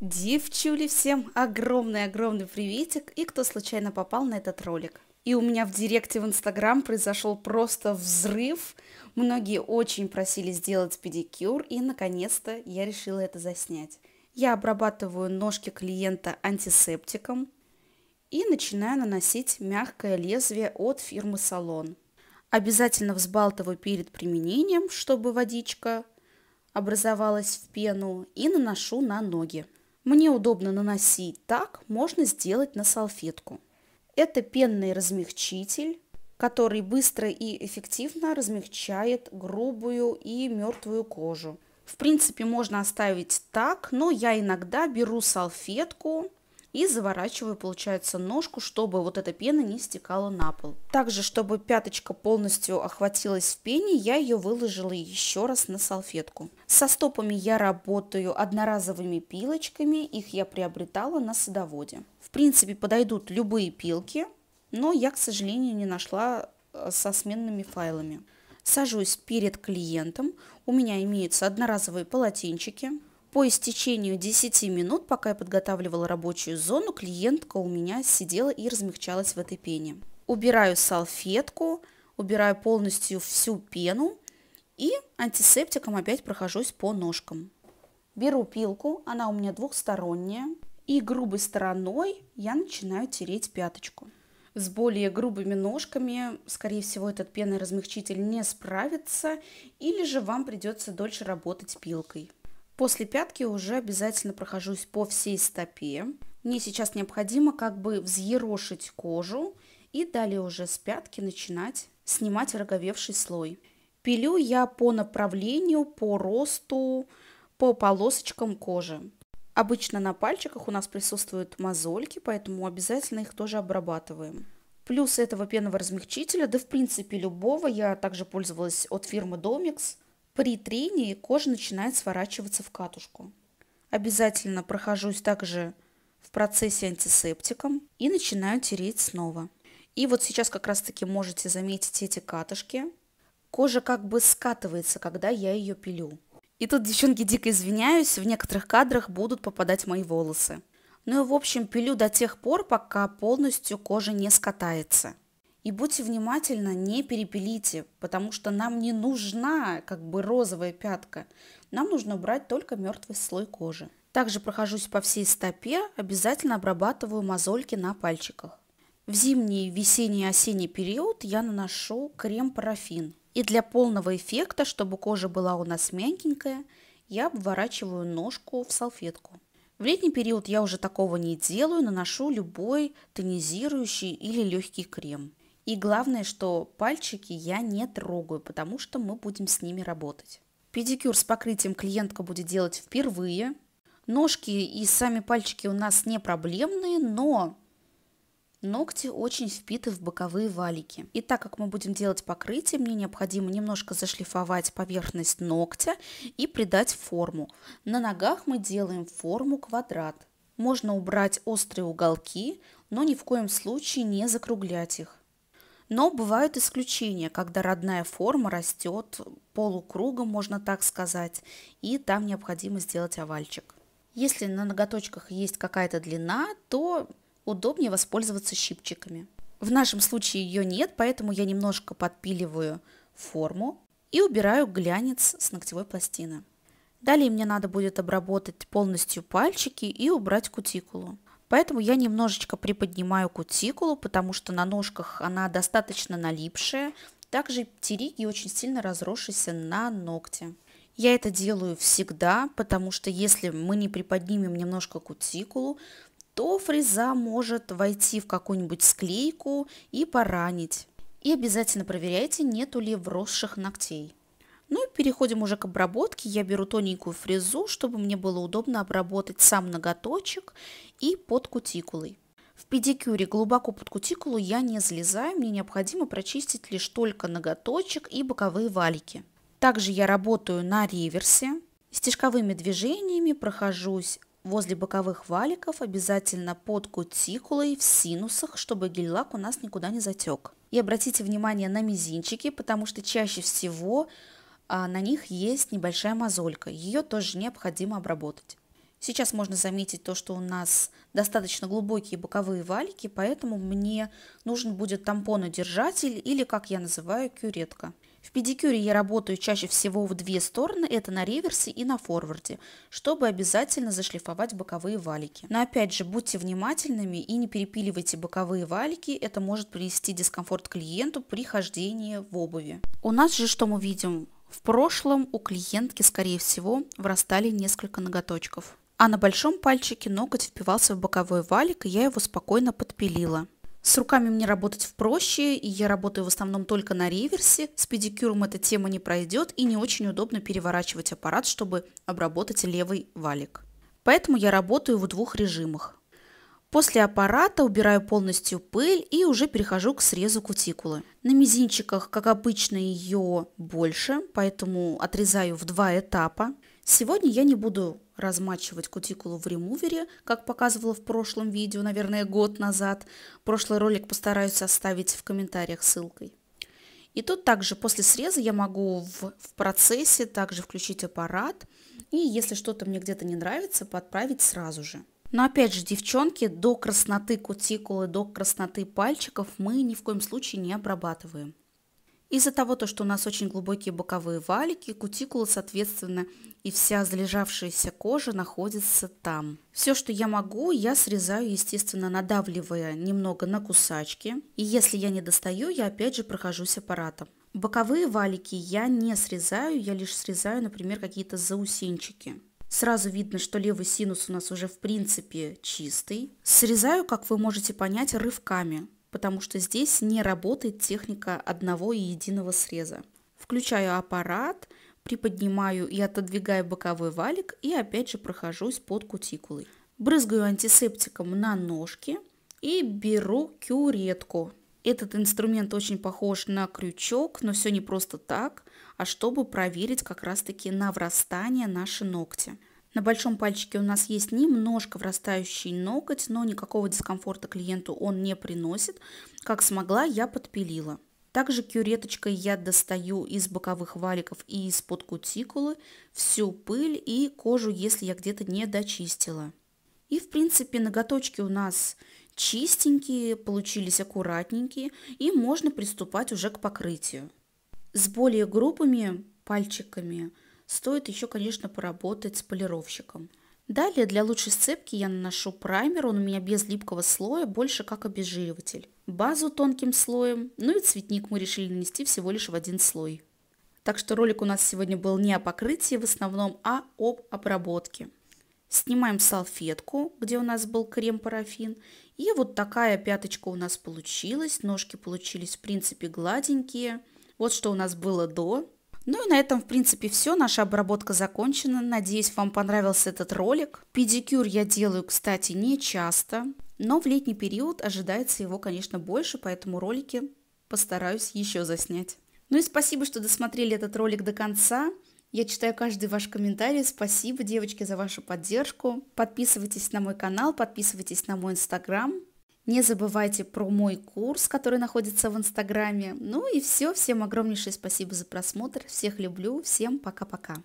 Девчули, всем огромный-огромный приветик и кто случайно попал на этот ролик. И у меня в директе в Инстаграм произошел просто взрыв. Многие очень просили сделать педикюр, и наконец-то я решила это заснять. Я обрабатываю ножки клиента антисептиком и начинаю наносить мягкое лезвие от фирмы Салон. Обязательно взбалтываю перед применением, чтобы водичка образовалась в пену, и наношу на ноги. Мне удобно наносить так, можно сделать на салфетку. Это пенный размягчитель, который быстро и эффективно размягчает грубую и мертвую кожу. В принципе, можно оставить так, но я иногда беру салфетку и заворачиваю, получается, ножку, чтобы вот эта пена не стекала на пол. Также, чтобы пяточка полностью охватилась в пене, я ее выложила еще раз на салфетку. Со стопами я работаю одноразовыми пилочками, их я приобретала на садоводе. В принципе, подойдут любые пилки, но я, к сожалению, не нашла э, со сменными файлами. Сажусь перед клиентом, у меня имеются одноразовые полотенчики, по истечению 10 минут, пока я подготавливала рабочую зону, клиентка у меня сидела и размягчалась в этой пене. Убираю салфетку, убираю полностью всю пену и антисептиком опять прохожусь по ножкам. Беру пилку, она у меня двухсторонняя, и грубой стороной я начинаю тереть пяточку. С более грубыми ножками, скорее всего, этот пенный размягчитель не справится, или же вам придется дольше работать пилкой. После пятки уже обязательно прохожусь по всей стопе. Мне сейчас необходимо как бы взъерошить кожу и далее уже с пятки начинать снимать роговевший слой. Пилю я по направлению, по росту, по полосочкам кожи. Обычно на пальчиках у нас присутствуют мозольки, поэтому обязательно их тоже обрабатываем. Плюс этого пенного размягчителя, да в принципе любого, я также пользовалась от фирмы домикс при трении кожа начинает сворачиваться в катушку. Обязательно прохожусь также в процессе антисептиком и начинаю тереть снова. И вот сейчас как раз таки можете заметить эти катушки. Кожа как бы скатывается, когда я ее пилю. И тут, девчонки, дико извиняюсь, в некоторых кадрах будут попадать мои волосы. Ну и в общем пилю до тех пор, пока полностью кожа не скатается. И будьте внимательны, не перепилите, потому что нам не нужна как бы розовая пятка. Нам нужно брать только мертвый слой кожи. Также прохожусь по всей стопе, обязательно обрабатываю мозольки на пальчиках. В зимний, весенний, осенний период я наношу крем-парафин. И для полного эффекта, чтобы кожа была у нас мягенькая, я обворачиваю ножку в салфетку. В летний период я уже такого не делаю, наношу любой тонизирующий или легкий крем. И главное, что пальчики я не трогаю, потому что мы будем с ними работать. Педикюр с покрытием клиентка будет делать впервые. Ножки и сами пальчики у нас не проблемные, но Ногти очень впиты в боковые валики. И так как мы будем делать покрытие, мне необходимо немножко зашлифовать поверхность ногтя и придать форму. На ногах мы делаем форму квадрат. Можно убрать острые уголки, но ни в коем случае не закруглять их. Но бывают исключения, когда родная форма растет полукругом, можно так сказать, и там необходимо сделать овальчик. Если на ноготочках есть какая-то длина, то удобнее воспользоваться щипчиками. В нашем случае ее нет, поэтому я немножко подпиливаю форму и убираю глянец с ногтевой пластины. Далее мне надо будет обработать полностью пальчики и убрать кутикулу. Поэтому я немножечко приподнимаю кутикулу, потому что на ножках она достаточно налипшая. Также птериги очень сильно разросшиеся на ногте. Я это делаю всегда, потому что если мы не приподнимем немножко кутикулу, то фреза может войти в какую-нибудь склейку и поранить. И обязательно проверяйте, нету ли вросших ногтей. Ну и переходим уже к обработке. Я беру тоненькую фрезу, чтобы мне было удобно обработать сам ноготочек и под кутикулой. В педикюре глубоко под кутикулу я не залезаю, мне необходимо прочистить лишь только ноготочек и боковые валики. Также я работаю на реверсе. Стежковыми движениями прохожусь возле боковых валиков, обязательно под кутикулой в синусах, чтобы гель-лак у нас никуда не затек. И обратите внимание на мизинчики, потому что чаще всего а на них есть небольшая мозолька, ее тоже необходимо обработать. Сейчас можно заметить то, что у нас достаточно глубокие боковые валики, поэтому мне нужен будет тампонодержатель или, как я называю, кюретка. В педикюре я работаю чаще всего в две стороны, это на реверсе и на форварде, чтобы обязательно зашлифовать боковые валики. Но опять же, будьте внимательными и не перепиливайте боковые валики, это может принести дискомфорт клиенту при хождении в обуви. У нас же что мы видим? В прошлом у клиентки, скорее всего, вырастали несколько ноготочков. А на большом пальчике ноготь впивался в боковой валик, и я его спокойно подпилила. С руками мне работать проще, и я работаю в основном только на реверсе. С педикюром эта тема не пройдет, и не очень удобно переворачивать аппарат, чтобы обработать левый валик. Поэтому я работаю в двух режимах. После аппарата убираю полностью пыль и уже перехожу к срезу кутикулы. На мизинчиках, как обычно, ее больше, поэтому отрезаю в два этапа. Сегодня я не буду размачивать кутикулу в ремувере, как показывала в прошлом видео, наверное, год назад. Прошлый ролик постараюсь оставить в комментариях ссылкой. И тут также после среза я могу в, в процессе также включить аппарат. И если что-то мне где-то не нравится, подправить сразу же. Но опять же, девчонки, до красноты кутикулы, до красноты пальчиков мы ни в коем случае не обрабатываем. Из-за того, что у нас очень глубокие боковые валики, кутикула, соответственно, и вся залежавшаяся кожа находится там. Все, что я могу, я срезаю, естественно, надавливая немного на кусачки. И если я не достаю, я опять же прохожусь аппаратом. Боковые валики я не срезаю, я лишь срезаю, например, какие-то заусенчики. Сразу видно, что левый синус у нас уже в принципе чистый. Срезаю, как вы можете понять, рывками, потому что здесь не работает техника одного и единого среза. Включаю аппарат, приподнимаю и отодвигаю боковой валик и опять же прохожусь под кутикулой. Брызгаю антисептиком на ножки и беру кюретку этот инструмент очень похож на крючок, но все не просто так, а чтобы проверить как раз-таки на врастание наши ногти. На большом пальчике у нас есть немножко врастающий ноготь, но никакого дискомфорта клиенту он не приносит. Как смогла, я подпилила. Также кюреточкой я достаю из боковых валиков и из-под кутикулы всю пыль и кожу, если я где-то не дочистила. И в принципе ноготочки у нас чистенькие, получились аккуратненькие, и можно приступать уже к покрытию. С более грубыми пальчиками стоит еще, конечно, поработать с полировщиком. Далее для лучшей сцепки я наношу праймер, он у меня без липкого слоя, больше как обезжириватель. Базу тонким слоем, ну и цветник мы решили нанести всего лишь в один слой. Так что ролик у нас сегодня был не о покрытии в основном, а об обработке. Снимаем салфетку, где у нас был крем-парафин. И вот такая пяточка у нас получилась. Ножки получились, в принципе, гладенькие. Вот что у нас было до. Ну и на этом, в принципе, все. Наша обработка закончена. Надеюсь, вам понравился этот ролик. Педикюр я делаю, кстати, не часто. Но в летний период ожидается его, конечно, больше, поэтому ролики постараюсь еще заснять. Ну и спасибо, что досмотрели этот ролик до конца. Я читаю каждый ваш комментарий. Спасибо, девочки, за вашу поддержку. Подписывайтесь на мой канал, подписывайтесь на мой инстаграм. Не забывайте про мой курс, который находится в инстаграме. Ну и все. Всем огромнейшее спасибо за просмотр. Всех люблю. Всем пока-пока.